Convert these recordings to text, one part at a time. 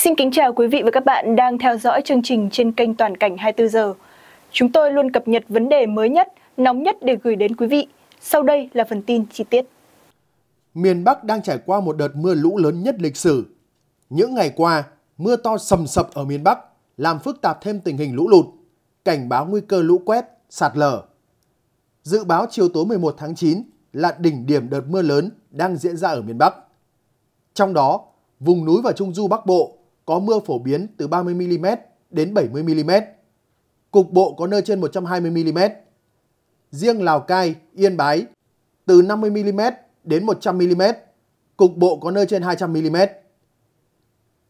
Xin kính chào quý vị và các bạn đang theo dõi chương trình trên kênh Toàn cảnh 24 giờ. Chúng tôi luôn cập nhật vấn đề mới nhất, nóng nhất để gửi đến quý vị. Sau đây là phần tin chi tiết. Miền Bắc đang trải qua một đợt mưa lũ lớn nhất lịch sử. Những ngày qua, mưa to sầm sập ở miền Bắc làm phức tạp thêm tình hình lũ lụt, cảnh báo nguy cơ lũ quét, sạt lở. Dự báo chiều tối 11 tháng 9 là đỉnh điểm đợt mưa lớn đang diễn ra ở miền Bắc. Trong đó, vùng núi và trung du Bắc Bộ có mưa phổ biến từ 30mm đến 70mm. Cục bộ có nơi trên 120mm. Riêng Lào Cai, Yên Bái từ 50mm đến 100mm. Cục bộ có nơi trên 200mm.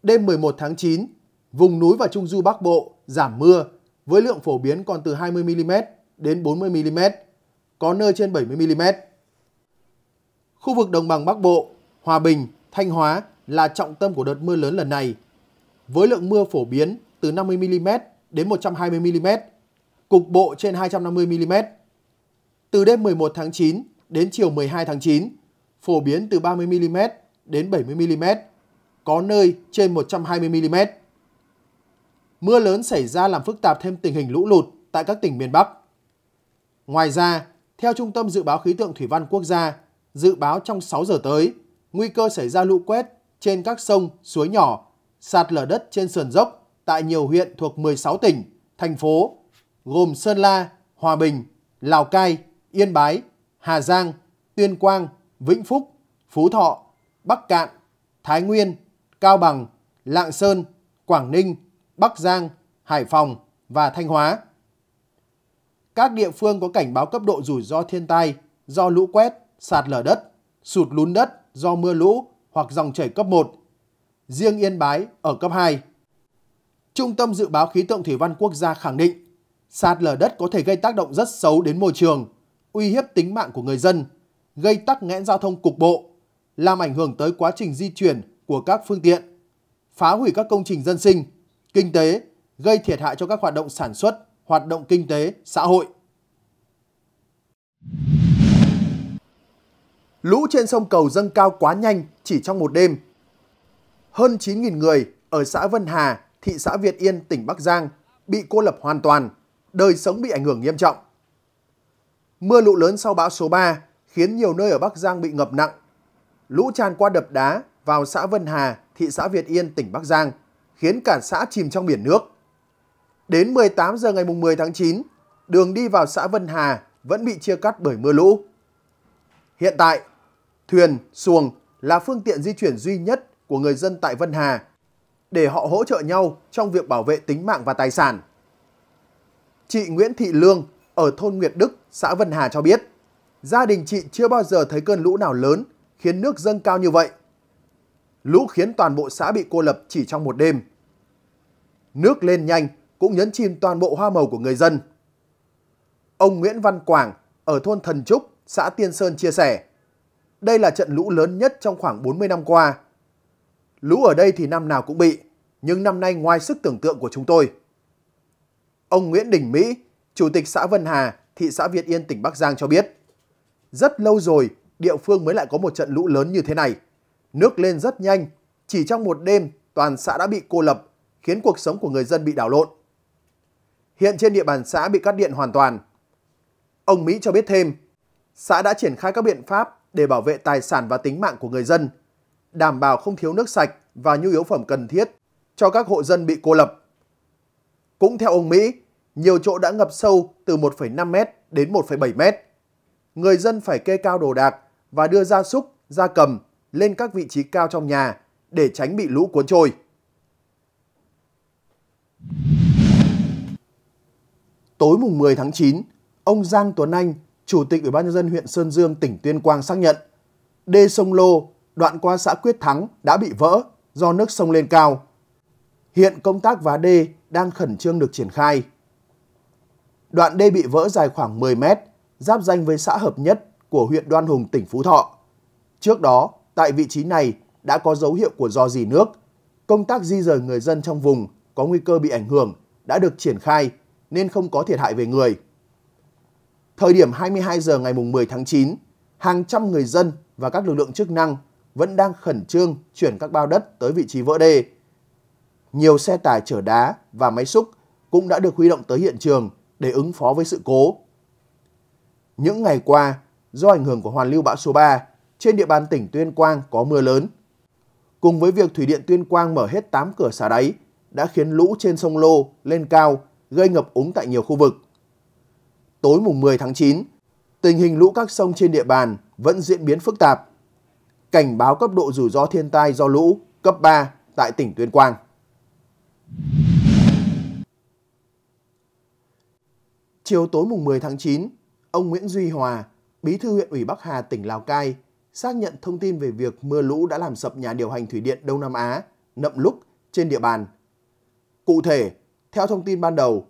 Đêm 11 tháng 9, vùng núi và trung du Bắc Bộ giảm mưa với lượng phổ biến còn từ 20mm đến 40mm, có nơi trên 70mm. Khu vực đồng bằng Bắc Bộ, Hòa Bình, Thanh Hóa là trọng tâm của đợt mưa lớn lần này – với lượng mưa phổ biến từ 50mm đến 120mm, cục bộ trên 250mm. Từ đêm 11 tháng 9 đến chiều 12 tháng 9, phổ biến từ 30mm đến 70mm, có nơi trên 120mm. Mưa lớn xảy ra làm phức tạp thêm tình hình lũ lụt tại các tỉnh miền Bắc. Ngoài ra, theo Trung tâm Dự báo Khí tượng Thủy văn Quốc gia, dự báo trong 6 giờ tới, nguy cơ xảy ra lũ quét trên các sông, suối nhỏ sạt lở đất trên sườn dốc tại nhiều huyện thuộc 16 tỉnh, thành phố gồm Sơn La, Hòa Bình, Lào Cai, Yên Bái, Hà Giang, Tuyên Quang, Vĩnh Phúc, Phú Thọ, Bắc Cạn, Thái Nguyên, Cao Bằng, Lạng Sơn, Quảng Ninh, Bắc Giang, Hải Phòng và Thanh Hóa. Các địa phương có cảnh báo cấp độ rủi ro thiên tai do lũ quét, sạt lở đất, sụt lún đất do mưa lũ hoặc dòng chảy cấp 1 riêng Yên Bái ở cấp 2. Trung tâm Dự báo Khí tượng Thủy văn Quốc gia khẳng định, sạt lở đất có thể gây tác động rất xấu đến môi trường, uy hiếp tính mạng của người dân, gây tắc nghẽn giao thông cục bộ, làm ảnh hưởng tới quá trình di chuyển của các phương tiện, phá hủy các công trình dân sinh, kinh tế, gây thiệt hại cho các hoạt động sản xuất, hoạt động kinh tế, xã hội. Lũ trên sông cầu dâng cao quá nhanh chỉ trong một đêm hơn 9.000 người ở xã Vân Hà, thị xã Việt Yên, tỉnh Bắc Giang bị cô lập hoàn toàn, đời sống bị ảnh hưởng nghiêm trọng. Mưa lũ lớn sau bão số 3 khiến nhiều nơi ở Bắc Giang bị ngập nặng. Lũ tràn qua đập đá vào xã Vân Hà, thị xã Việt Yên, tỉnh Bắc Giang, khiến cả xã chìm trong biển nước. Đến 18 giờ ngày 10 tháng 9, đường đi vào xã Vân Hà vẫn bị chia cắt bởi mưa lũ. Hiện tại, thuyền, xuồng là phương tiện di chuyển duy nhất của người dân tại Vân Hà để họ hỗ trợ nhau trong việc bảo vệ tính mạng và tài sản. Chị Nguyễn Thị Lương ở thôn Nguyệt Đức, xã Vân Hà cho biết, gia đình chị chưa bao giờ thấy cơn lũ nào lớn khiến nước dâng cao như vậy. Lũ khiến toàn bộ xã bị cô lập chỉ trong một đêm. Nước lên nhanh cũng nhấn chìm toàn bộ hoa màu của người dân. Ông Nguyễn Văn Quảng ở thôn Thần Trúc, xã Tiên Sơn chia sẻ, đây là trận lũ lớn nhất trong khoảng 40 năm qua lũ ở đây thì năm nào cũng bị, nhưng năm nay ngoài sức tưởng tượng của chúng tôi. Ông Nguyễn Đình Mỹ, Chủ tịch xã Vân Hà, thị xã Việt Yên, tỉnh Bắc Giang cho biết, rất lâu rồi địa phương mới lại có một trận lũ lớn như thế này. Nước lên rất nhanh, chỉ trong một đêm toàn xã đã bị cô lập, khiến cuộc sống của người dân bị đảo lộn. Hiện trên địa bàn xã bị cắt điện hoàn toàn. Ông Mỹ cho biết thêm, xã đã triển khai các biện pháp để bảo vệ tài sản và tính mạng của người dân đảm bảo không thiếu nước sạch và nhu yếu phẩm cần thiết cho các hộ dân bị cô lập. Cũng theo ông Mỹ, nhiều chỗ đã ngập sâu từ 1,5 mét đến 1,7 mét. Người dân phải kê cao đồ đạc và đưa gia súc, gia cầm lên các vị trí cao trong nhà để tránh bị lũ cuốn trôi. Tối mùng 10 tháng 9, ông Giang Tuấn Anh, Chủ tịch Ủy ban nhân dân huyện Sơn Dương, tỉnh Tuyên Quang xác nhận, đê sông Lô đoạn qua xã Quyết Thắng đã bị vỡ do nước sông lên cao. Hiện công tác vá đê đang khẩn trương được triển khai. Đoạn đê bị vỡ dài khoảng 10 mét, giáp danh với xã Hợp Nhất của huyện Đoan Hùng, tỉnh Phú Thọ. Trước đó, tại vị trí này đã có dấu hiệu của do dì nước. Công tác di rời người dân trong vùng có nguy cơ bị ảnh hưởng đã được triển khai nên không có thiệt hại về người. Thời điểm 22 giờ ngày 10 tháng 9, hàng trăm người dân và các lực lượng chức năng vẫn đang khẩn trương chuyển các bao đất tới vị trí vỡ đê. Nhiều xe tải chở đá và máy xúc cũng đã được huy động tới hiện trường để ứng phó với sự cố. Những ngày qua, do ảnh hưởng của hoàn lưu bão số 3, trên địa bàn tỉnh Tuyên Quang có mưa lớn. Cùng với việc thủy điện Tuyên Quang mở hết 8 cửa xả đáy đã khiến lũ trên sông Lô lên cao, gây ngập úng tại nhiều khu vực. Tối mùng 10 tháng 9, tình hình lũ các sông trên địa bàn vẫn diễn biến phức tạp cảnh báo cấp độ rủi ro thiên tai do lũ cấp 3 tại tỉnh Tuyên Quang. Chiều tối mùng 10 tháng 9, ông Nguyễn Duy Hòa, Bí thư huyện ủy Bắc Hà tỉnh Lào Cai xác nhận thông tin về việc mưa lũ đã làm sập nhà điều hành thủy điện Đông Nam Á nậm lúc trên địa bàn. Cụ thể, theo thông tin ban đầu,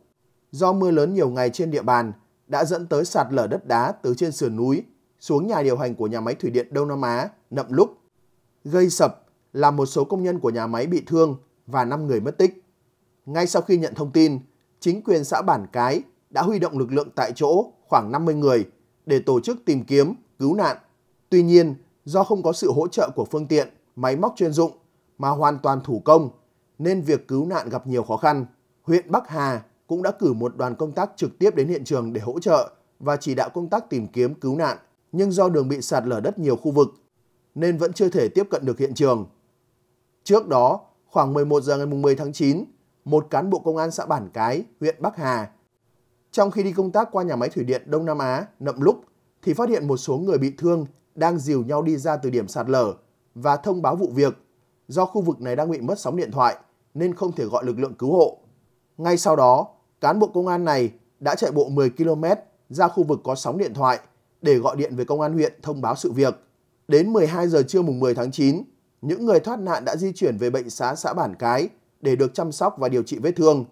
do mưa lớn nhiều ngày trên địa bàn đã dẫn tới sạt lở đất đá từ trên sườn núi xuống nhà điều hành của nhà máy thủy điện Đông Nam Á nậm lúc, gây sập làm một số công nhân của nhà máy bị thương và 5 người mất tích. Ngay sau khi nhận thông tin, chính quyền xã Bản Cái đã huy động lực lượng tại chỗ khoảng 50 người để tổ chức tìm kiếm, cứu nạn. Tuy nhiên, do không có sự hỗ trợ của phương tiện, máy móc chuyên dụng mà hoàn toàn thủ công, nên việc cứu nạn gặp nhiều khó khăn. Huyện Bắc Hà cũng đã cử một đoàn công tác trực tiếp đến hiện trường để hỗ trợ và chỉ đạo công tác tìm kiếm cứu nạn. Nhưng do đường bị sạt lở đất nhiều khu vực nên vẫn chưa thể tiếp cận được hiện trường. Trước đó, khoảng 11 giờ ngày 10 tháng 9, một cán bộ công an xã Bản Cái, huyện Bắc Hà, trong khi đi công tác qua nhà máy thủy điện Đông Nam Á, Nậm Lúc, thì phát hiện một số người bị thương đang dìu nhau đi ra từ điểm sạt lở và thông báo vụ việc. Do khu vực này đang bị mất sóng điện thoại nên không thể gọi lực lượng cứu hộ. Ngay sau đó, cán bộ công an này đã chạy bộ 10 km ra khu vực có sóng điện thoại để gọi điện về công an huyện thông báo sự việc. Đến 12 giờ trưa mùng 10 tháng 9, những người thoát nạn đã di chuyển về bệnh xá xã Bản Cái để được chăm sóc và điều trị vết thương.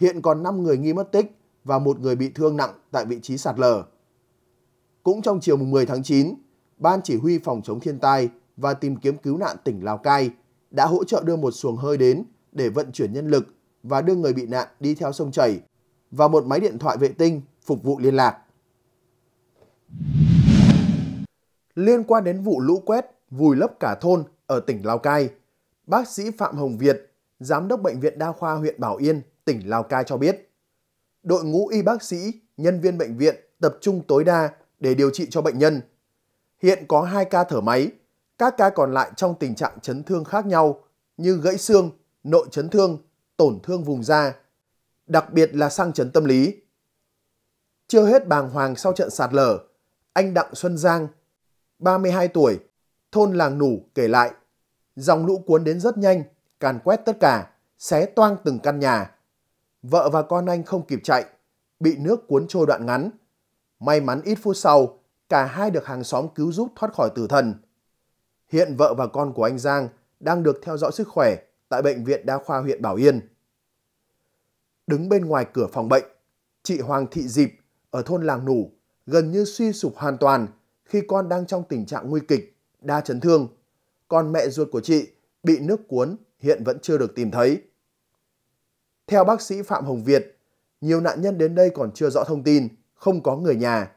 Hiện còn 5 người nghi mất tích và một người bị thương nặng tại vị trí sạt lở. Cũng trong chiều mùng 10 tháng 9, Ban Chỉ huy Phòng chống thiên tai và tìm kiếm cứu nạn tỉnh Lào Cai đã hỗ trợ đưa một xuồng hơi đến để vận chuyển nhân lực và đưa người bị nạn đi theo sông chảy và một máy điện thoại vệ tinh phục vụ liên lạc. liên quan đến vụ lũ quét vùi lấp cả thôn ở tỉnh Lào Cai. Bác sĩ Phạm Hồng Việt, Giám đốc Bệnh viện Đa khoa huyện Bảo Yên, tỉnh Lào Cai cho biết, đội ngũ y bác sĩ, nhân viên bệnh viện tập trung tối đa để điều trị cho bệnh nhân. Hiện có 2 ca thở máy, các ca còn lại trong tình trạng chấn thương khác nhau như gãy xương, nội chấn thương, tổn thương vùng da, đặc biệt là sang chấn tâm lý. Chưa hết bàng hoàng sau trận sạt lở, anh Đặng Xuân Giang, 32 tuổi, thôn làng nủ kể lại. Dòng lũ cuốn đến rất nhanh, càn quét tất cả, xé toang từng căn nhà. Vợ và con anh không kịp chạy, bị nước cuốn trôi đoạn ngắn. May mắn ít phút sau, cả hai được hàng xóm cứu giúp thoát khỏi tử thần. Hiện vợ và con của anh Giang đang được theo dõi sức khỏe tại Bệnh viện Đa khoa huyện Bảo Yên. Đứng bên ngoài cửa phòng bệnh, chị Hoàng Thị Dịp ở thôn Làng Nủ gần như suy sụp hoàn toàn khi con đang trong tình trạng nguy kịch, đa chấn thương. Còn mẹ ruột của chị bị nước cuốn hiện vẫn chưa được tìm thấy. Theo bác sĩ Phạm Hồng Việt, nhiều nạn nhân đến đây còn chưa rõ thông tin, không có người nhà.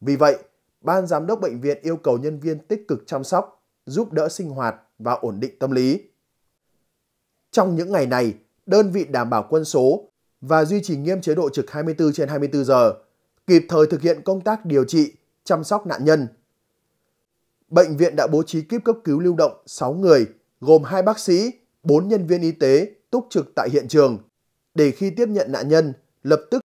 Vì vậy, ban giám đốc bệnh viện yêu cầu nhân viên tích cực chăm sóc, giúp đỡ sinh hoạt và ổn định tâm lý. Trong những ngày này, đơn vị đảm bảo quân số và duy trì nghiêm chế độ trực 24 trên 24 giờ, kịp thời thực hiện công tác điều trị, chăm sóc nạn nhân, bệnh viện đã bố trí kíp cấp cứu lưu động 6 người, gồm hai bác sĩ, 4 nhân viên y tế túc trực tại hiện trường. Để khi tiếp nhận nạn nhân, lập tức